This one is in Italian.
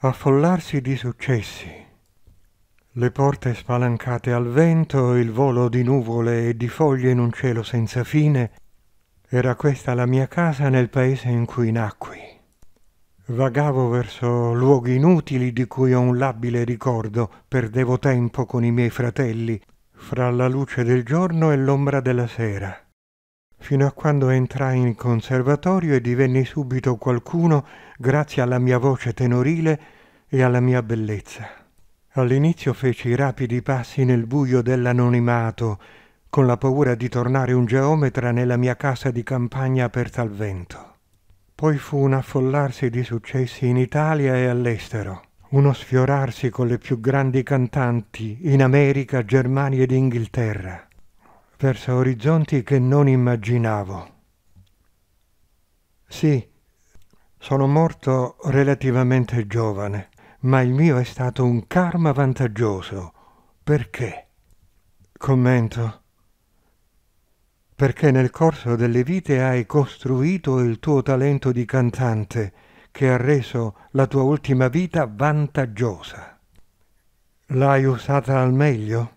affollarsi di successi. Le porte spalancate al vento, il volo di nuvole e di foglie in un cielo senza fine, era questa la mia casa nel paese in cui nacqui. Vagavo verso luoghi inutili di cui ho un labile ricordo, perdevo tempo con i miei fratelli, fra la luce del giorno e l'ombra della sera fino a quando entrai in conservatorio e divenni subito qualcuno grazie alla mia voce tenorile e alla mia bellezza. All'inizio feci rapidi passi nel buio dell'anonimato, con la paura di tornare un geometra nella mia casa di campagna aperta al vento. Poi fu un affollarsi di successi in Italia e all'estero, uno sfiorarsi con le più grandi cantanti in America, Germania ed Inghilterra verso orizzonti che non immaginavo. Sì, sono morto relativamente giovane, ma il mio è stato un karma vantaggioso. Perché? Commento. Perché nel corso delle vite hai costruito il tuo talento di cantante, che ha reso la tua ultima vita vantaggiosa. L'hai usata al meglio?